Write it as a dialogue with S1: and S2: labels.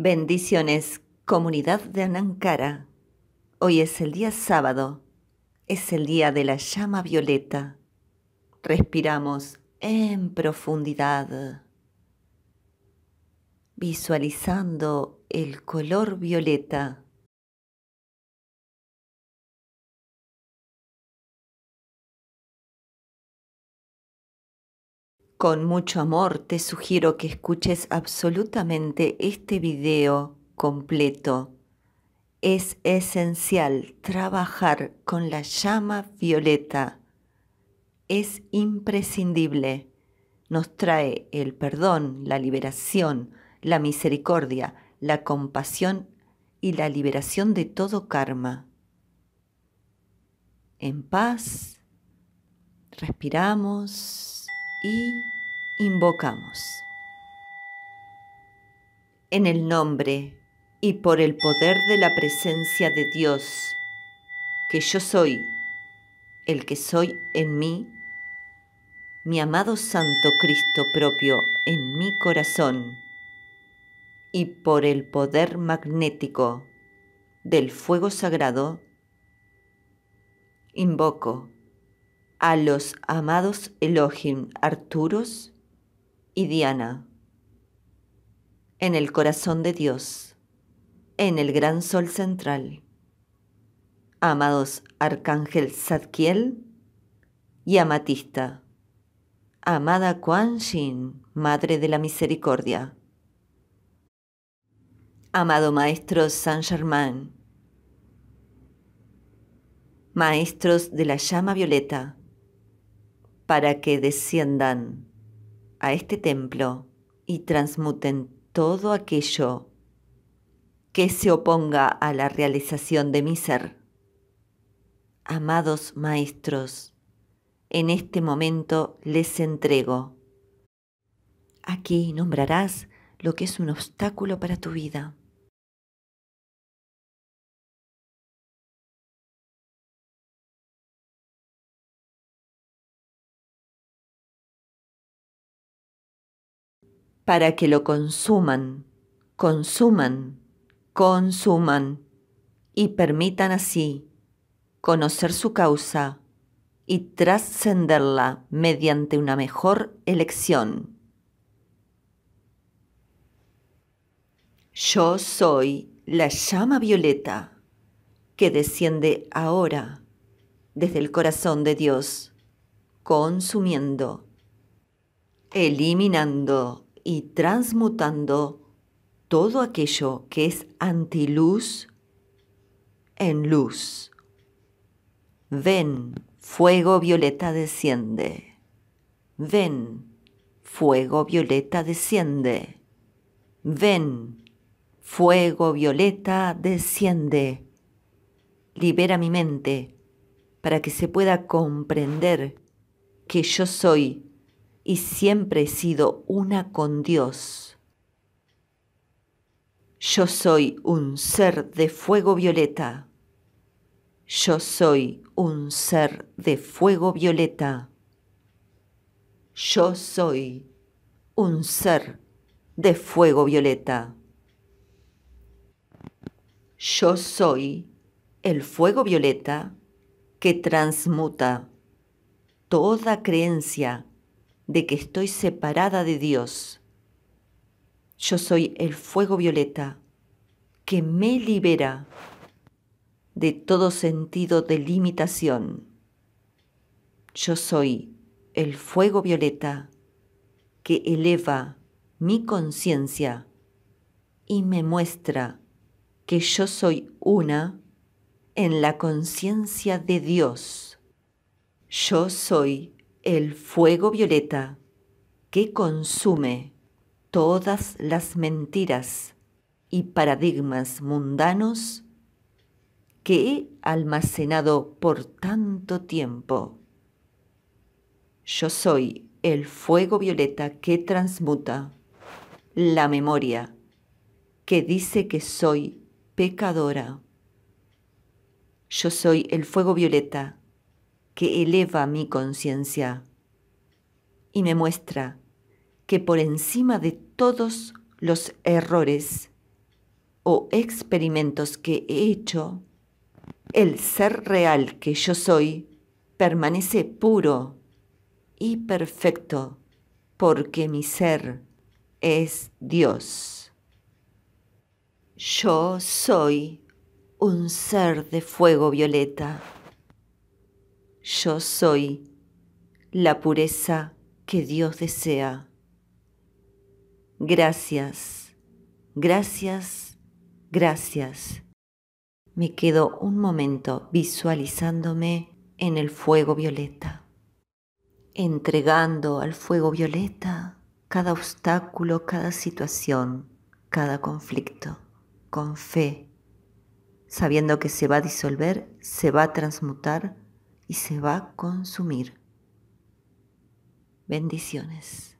S1: Bendiciones, comunidad de Anankara. Hoy es el día sábado, es el día de la llama violeta. Respiramos en profundidad, visualizando el color violeta Con mucho amor te sugiero que escuches absolutamente este video completo. Es esencial trabajar con la llama violeta. Es imprescindible. Nos trae el perdón, la liberación, la misericordia, la compasión y la liberación de todo karma. En paz, respiramos y invocamos. En el nombre y por el poder de la presencia de Dios, que yo soy, el que soy en mí, mi amado Santo Cristo propio en mi corazón, y por el poder magnético del fuego sagrado, invoco a los amados Elohim Arturos y Diana, en el corazón de Dios, en el gran sol central, amados Arcángel Zadkiel y Amatista, amada Kuan Yin, Madre de la Misericordia, amado Maestro San Germain, Maestros de la llama violeta, para que desciendan a este templo y transmuten todo aquello que se oponga a la realización de mi ser. Amados maestros, en este momento les entrego. Aquí nombrarás lo que es un obstáculo para tu vida. para que lo consuman, consuman, consuman y permitan así conocer su causa y trascenderla mediante una mejor elección. Yo soy la llama violeta que desciende ahora desde el corazón de Dios, consumiendo, eliminando y transmutando todo aquello que es antiluz en luz. Ven, fuego violeta desciende. Ven, fuego violeta desciende. Ven, fuego violeta desciende. Libera mi mente para que se pueda comprender que yo soy y siempre he sido una con Dios. Yo soy un ser de fuego violeta. Yo soy un ser de fuego violeta. Yo soy un ser de fuego violeta. Yo soy el fuego violeta que transmuta toda creencia de que estoy separada de Dios. Yo soy el fuego violeta que me libera de todo sentido de limitación. Yo soy el fuego violeta que eleva mi conciencia y me muestra que yo soy una en la conciencia de Dios. Yo soy el fuego violeta que consume todas las mentiras y paradigmas mundanos que he almacenado por tanto tiempo. Yo soy el fuego violeta que transmuta la memoria que dice que soy pecadora. Yo soy el fuego violeta que eleva mi conciencia y me muestra que por encima de todos los errores o experimentos que he hecho, el ser real que yo soy permanece puro y perfecto porque mi ser es Dios. Yo soy un ser de fuego violeta. Yo soy la pureza que Dios desea. Gracias, gracias, gracias. Me quedo un momento visualizándome en el fuego violeta, entregando al fuego violeta cada obstáculo, cada situación, cada conflicto, con fe, sabiendo que se va a disolver, se va a transmutar y se va a consumir. Bendiciones.